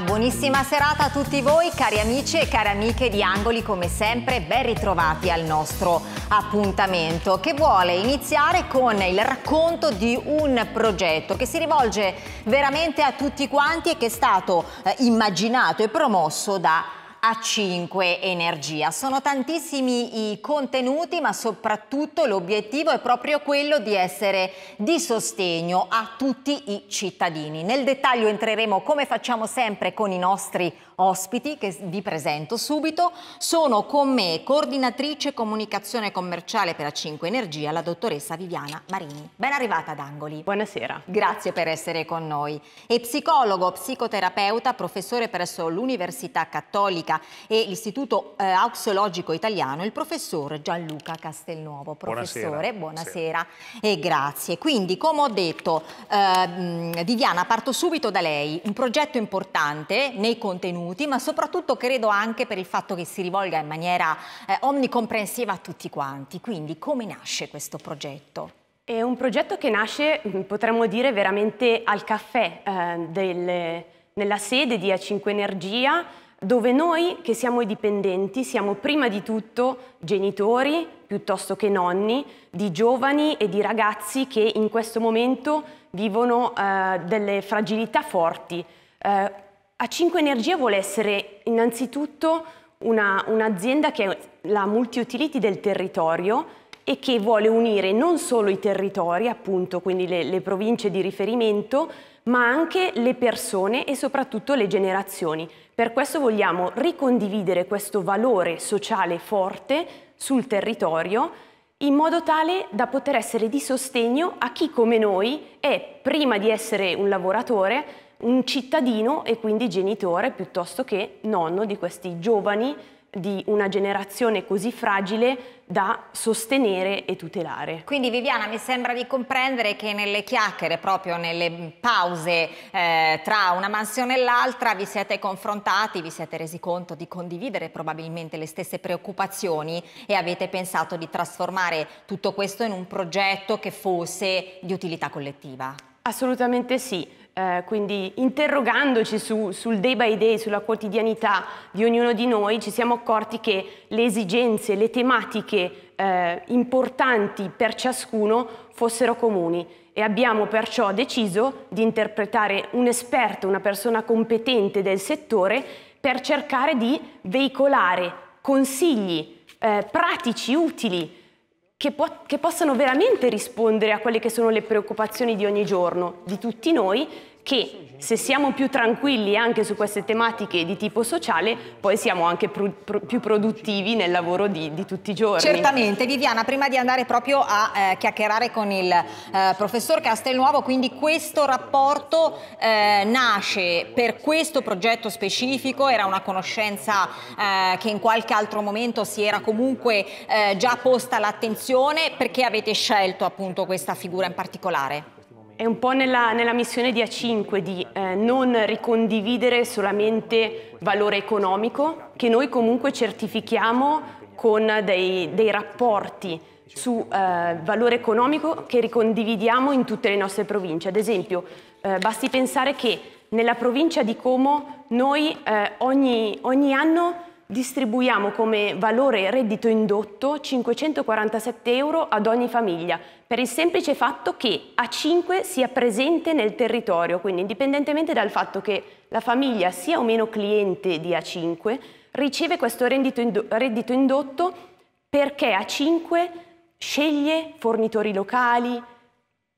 buonissima serata a tutti voi, cari amici e cari amiche di Angoli, come sempre ben ritrovati al nostro appuntamento che vuole iniziare con il racconto di un progetto che si rivolge veramente a tutti quanti e che è stato eh, immaginato e promosso da a 5 energia. Sono tantissimi i contenuti ma soprattutto l'obiettivo è proprio quello di essere di sostegno a tutti i cittadini. Nel dettaglio entreremo come facciamo sempre con i nostri ospiti che vi presento subito. Sono con me coordinatrice comunicazione commerciale per la 5 Energia, la dottoressa Viviana Marini. Ben arrivata ad Angoli. Buonasera. Grazie per essere con noi. E psicologo, psicoterapeuta, professore presso l'Università Cattolica e l'Istituto eh, Auxologico Italiano, il professor Gianluca Castelnuovo. Professore, buonasera, buonasera. e grazie. Quindi, come ho detto, eh, Viviana, parto subito da lei. Un progetto importante nei contenuti contenuti, ma soprattutto credo anche per il fatto che si rivolga in maniera eh, omnicomprensiva a tutti quanti. Quindi come nasce questo progetto? È un progetto che nasce, mm, potremmo dire, veramente al caffè eh, del, nella sede di A5 Energia, dove noi che siamo i dipendenti siamo prima di tutto genitori piuttosto che nonni di giovani e di ragazzi che in questo momento vivono eh, delle fragilità forti. Eh, a5 Energia vuole essere innanzitutto un'azienda che è la multi-utility del territorio e che vuole unire non solo i territori, appunto, quindi le, le province di riferimento, ma anche le persone e soprattutto le generazioni. Per questo vogliamo ricondividere questo valore sociale forte sul territorio in modo tale da poter essere di sostegno a chi come noi è, prima di essere un lavoratore, un cittadino e quindi genitore piuttosto che nonno di questi giovani di una generazione così fragile da sostenere e tutelare. Quindi Viviana mi sembra di comprendere che nelle chiacchiere, proprio nelle pause eh, tra una mansione e l'altra vi siete confrontati, vi siete resi conto di condividere probabilmente le stesse preoccupazioni e avete pensato di trasformare tutto questo in un progetto che fosse di utilità collettiva. Assolutamente sì. Eh, quindi interrogandoci su, sul day by day, sulla quotidianità di ognuno di noi, ci siamo accorti che le esigenze, le tematiche eh, importanti per ciascuno fossero comuni e abbiamo perciò deciso di interpretare un esperto, una persona competente del settore per cercare di veicolare consigli eh, pratici, utili, che, po che possano veramente rispondere a quelle che sono le preoccupazioni di ogni giorno, di tutti noi, che se siamo più tranquilli anche su queste tematiche di tipo sociale, poi siamo anche pro, pro, più produttivi nel lavoro di, di, tutti i giorni. Certamente, Viviana, prima di andare proprio a eh, chiacchierare con il eh, professor Castelnuovo, quindi questo rapporto eh, nasce per questo progetto specifico, era una conoscenza eh, che in qualche altro momento si era comunque eh, già posta l'attenzione, perché avete scelto appunto questa figura in particolare? È un po' nella, nella missione di A5 di eh, non ricondividere solamente valore economico, che noi comunque certifichiamo con dei, dei rapporti su eh, valore economico che ricondividiamo in tutte le nostre province. Ad esempio, eh, basti pensare che nella provincia di Como noi eh, ogni, ogni anno distribuiamo come valore reddito indotto 547 euro ad ogni famiglia per il semplice fatto che A5 sia presente nel territorio, quindi indipendentemente dal fatto che la famiglia sia o meno cliente di A5, riceve questo reddito indotto perché A5 sceglie fornitori locali,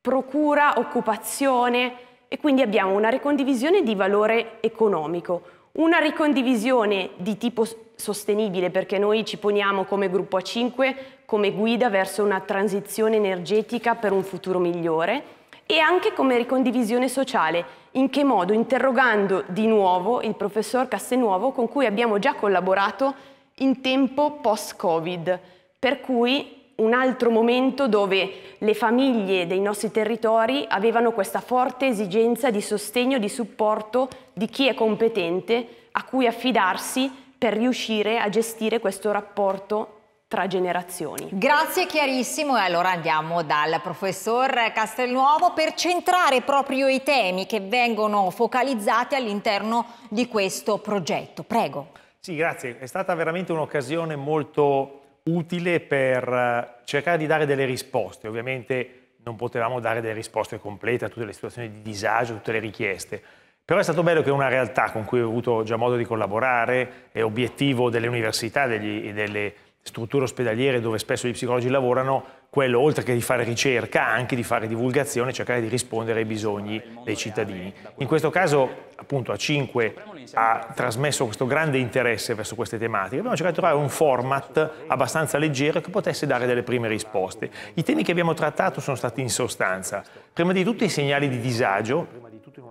procura occupazione e quindi abbiamo una ricondivisione di valore economico. Una ricondivisione di tipo sostenibile perché noi ci poniamo come gruppo A5 come guida verso una transizione energetica per un futuro migliore e anche come ricondivisione sociale. In che modo? Interrogando di nuovo il professor Castelnuovo, con cui abbiamo già collaborato in tempo post-Covid, per cui un altro momento dove le famiglie dei nostri territori avevano questa forte esigenza di sostegno, di supporto di chi è competente a cui affidarsi per riuscire a gestire questo rapporto tra generazioni. Grazie chiarissimo e allora andiamo dal professor Castelnuovo per centrare proprio i temi che vengono focalizzati all'interno di questo progetto. Prego. Sì, grazie. È stata veramente un'occasione molto utile per eh, cercare di dare delle risposte. Ovviamente non potevamo dare delle risposte complete a tutte le situazioni di disagio, a tutte le richieste. Però è stato bello che una realtà con cui ho avuto già modo di collaborare e obiettivo delle università e delle strutture ospedaliere dove spesso gli psicologi lavorano, quello oltre che di fare ricerca, anche di fare divulgazione, cercare di rispondere ai bisogni dei cittadini. In questo caso, appunto, A5 ha trasmesso questo grande interesse verso queste tematiche. Abbiamo cercato di trovare un format abbastanza leggero che potesse dare delle prime risposte. I temi che abbiamo trattato sono stati in sostanza, prima di tutto i segnali di disagio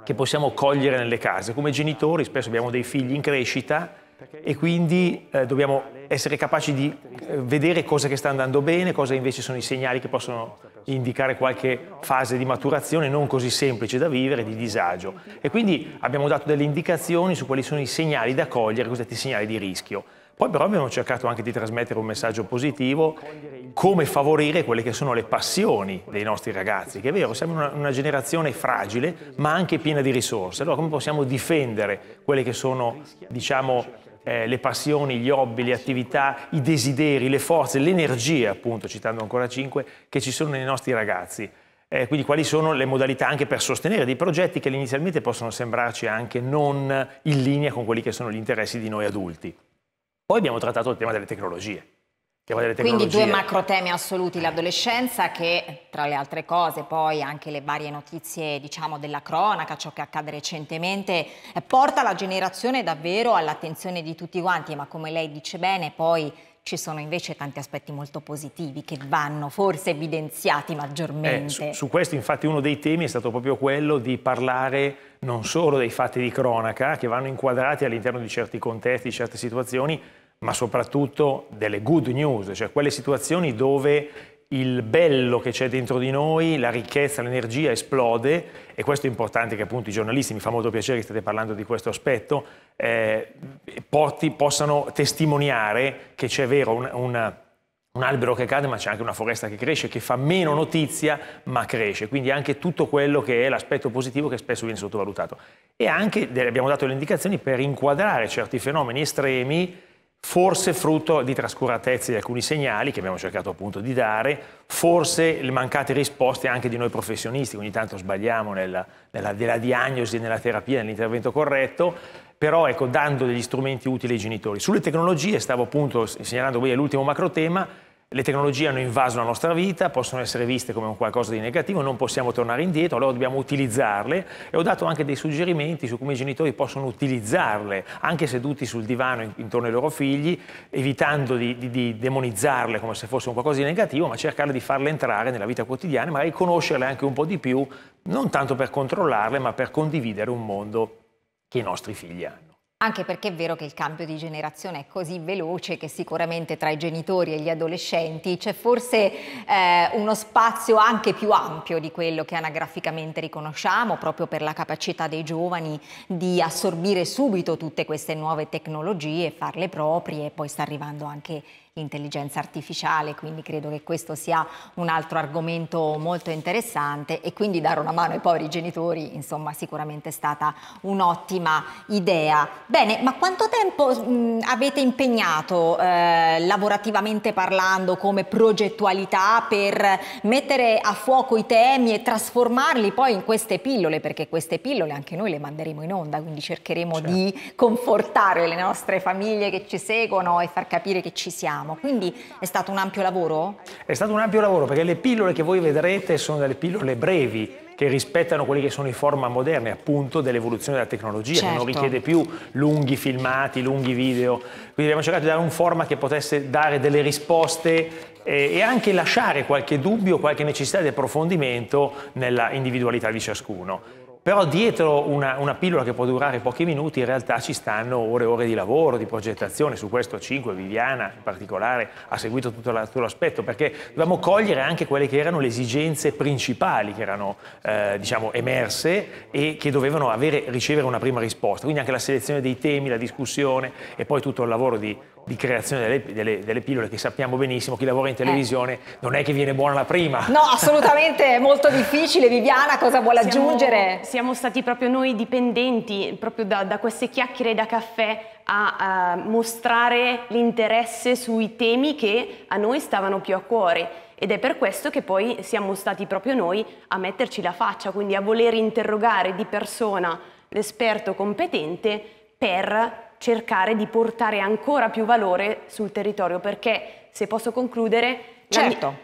che possiamo cogliere nelle case. Come genitori spesso abbiamo dei figli in crescita e quindi eh, dobbiamo essere capaci di vedere cosa che sta andando bene, cosa invece sono i segnali che possono indicare qualche fase di maturazione non così semplice da vivere, di disagio. E quindi abbiamo dato delle indicazioni su quali sono i segnali da cogliere, cosiddetti segnali di rischio. Poi però abbiamo cercato anche di trasmettere un messaggio positivo, come favorire quelle che sono le passioni dei nostri ragazzi, che è vero, siamo una, una generazione fragile ma anche piena di risorse, allora come possiamo difendere quelle che sono, diciamo, eh, le passioni, gli hobby, le attività, i desideri, le forze, l'energia, appunto, citando ancora cinque, che ci sono nei nostri ragazzi. Eh, quindi quali sono le modalità anche per sostenere dei progetti che inizialmente possono sembrarci anche non in linea con quelli che sono gli interessi di noi adulti. Poi abbiamo trattato il tema delle tecnologie. Quindi due macro temi assoluti, l'adolescenza che tra le altre cose poi anche le varie notizie diciamo, della cronaca, ciò che accade recentemente, eh, porta la generazione davvero all'attenzione di tutti quanti, ma come lei dice bene poi ci sono invece tanti aspetti molto positivi che vanno forse evidenziati eh, maggiormente. Eh, su, su questo infatti uno dei temi è stato proprio quello di parlare non solo dei fatti di cronaca che vanno inquadrati all'interno di certi contesti, di certe situazioni, ma soprattutto delle good news, cioè quelle situazioni dove il bello che c'è dentro di noi, la ricchezza, l'energia esplode e questo è importante che appunto i giornalisti, mi fa molto piacere che state parlando di questo aspetto, eh, porti, possano testimoniare che c'è vero un, un, un albero che cade ma c'è anche una foresta che cresce, che fa meno notizia ma cresce, quindi anche tutto quello che è l'aspetto positivo che spesso viene sottovalutato. E anche abbiamo dato le indicazioni per inquadrare certi fenomeni estremi forse frutto di trascuratezze di alcuni segnali che abbiamo cercato appunto di dare, forse le mancate risposte anche di noi professionisti, ogni tanto sbagliamo nella, nella, nella diagnosi, nella terapia, nell'intervento corretto, però ecco, dando degli strumenti utili ai genitori. Sulle tecnologie, stavo appunto segnalando qui l'ultimo macro tema, le tecnologie hanno invaso la nostra vita, possono essere viste come un qualcosa di negativo, non possiamo tornare indietro, allora dobbiamo utilizzarle e ho dato anche dei suggerimenti su come i genitori possono utilizzarle, anche seduti sul divano intorno ai loro figli, evitando di, di, di demonizzarle come se fosse un qualcosa di negativo, ma cercare di farle entrare nella vita quotidiana, magari conoscerle anche un po' di più, non tanto per controllarle, ma per condividere un mondo che i nostri figli hanno. Anche perché è vero che il cambio di generazione è così veloce che sicuramente tra i genitori e gli adolescenti c'è forse eh, uno spazio anche più ampio di quello che anagraficamente riconosciamo, proprio per la capacità dei giovani di assorbire subito tutte queste nuove tecnologie, farle proprie e poi sta arrivando anche intelligenza artificiale, quindi credo che questo sia un altro argomento molto interessante e quindi dare una mano ai poveri genitori, insomma, sicuramente è stata un'ottima idea. Bene, ma quanto tempo mh, avete impegnato eh, lavorativamente parlando come progettualità per mettere a fuoco i temi e trasformarli poi in queste pillole, perché queste pillole anche noi le manderemo in onda, quindi cercheremo certo. di confortare le nostre famiglie che ci seguono e far capire che ci siamo abbiamo. Quindi è stato un ampio lavoro? È stato un ampio lavoro perché le pillole che voi vedrete sono delle pillole brevi che rispettano quelli che sono i forma moderni appunto dell'evoluzione della tecnologia certo. non richiede più lunghi filmati, lunghi video quindi abbiamo cercato di dare un format che potesse dare delle risposte eh, e anche lasciare qualche dubbio, qualche necessità di approfondimento nella individualità di ciascuno però dietro una, una, pillola che può durare pochi minuti in realtà ci stanno ore e ore di lavoro, di progettazione, su questo 5 Viviana in particolare ha seguito tutto, la, tutto l'aspetto perché dovevamo cogliere anche quelle che erano le esigenze principali che erano eh, diciamo, emerse e che dovevano avere, ricevere una prima risposta, quindi anche la selezione dei temi, la discussione e poi tutto il lavoro di di creazione delle, delle, delle, pillole che sappiamo benissimo, chi lavora in eh. televisione eh. non è che viene buona la prima. No, assolutamente, è molto difficile. Viviana, cosa vuole siamo, aggiungere? Siamo stati proprio noi dipendenti, proprio da, da queste chiacchiere da caffè, a, a mostrare l'interesse sui temi che a noi stavano più a cuore. Ed è per questo che poi siamo stati proprio noi a metterci la faccia, quindi a voler interrogare di persona l'esperto competente per cercare di portare ancora più valore sul territorio perché se posso concludere certo.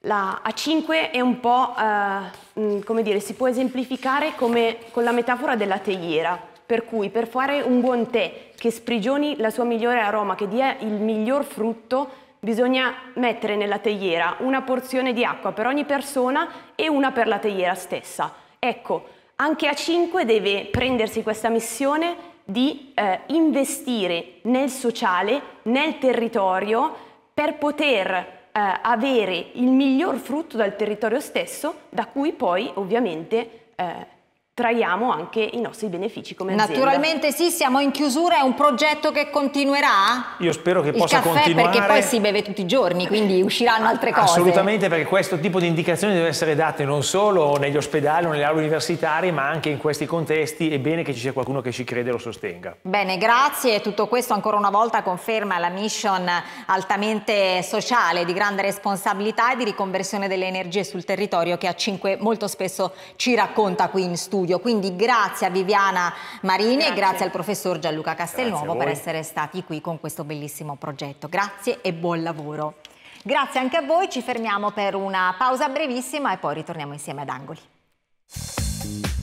la, la A5 è un po' eh, mm, come dire si può esemplificare come, con la metafora della teiera per cui per fare un buon tè che sprigioni la sua migliore aroma che dia il miglior frutto bisogna mettere nella teiera una porzione di acqua per ogni persona e una per la teiera stessa ecco anche A5 deve prendersi questa missione di eh, investire nel sociale, nel territorio, per poter eh, avere il miglior frutto dal territorio stesso, da cui poi ovviamente eh, traiamo anche i nostri benefici come Naturalmente azienda. Naturalmente sì, siamo in chiusura, è un progetto che continuerà? Io spero che Il possa caffè continuare. perché poi si beve tutti i giorni, quindi usciranno altre cose. Assolutamente, perché questo tipo di indicazioni deve essere date non solo negli ospedali o nelle aule universitarie, ma anche in questi contesti, è bene che ci sia qualcuno che ci crede e lo sostenga. Bene, grazie. Tutto questo ancora una volta conferma la mission altamente sociale, di grande responsabilità e di riconversione delle energie sul territorio che a 5 molto spesso ci racconta qui in studio studio. Quindi grazie a Viviana Marini grazie. e grazie al professor Gianluca Castelnuovo per essere stati qui con questo bellissimo progetto. Grazie e buon lavoro. Grazie anche a voi, ci fermiamo per una pausa brevissima e poi ritorniamo insieme ad Angoli.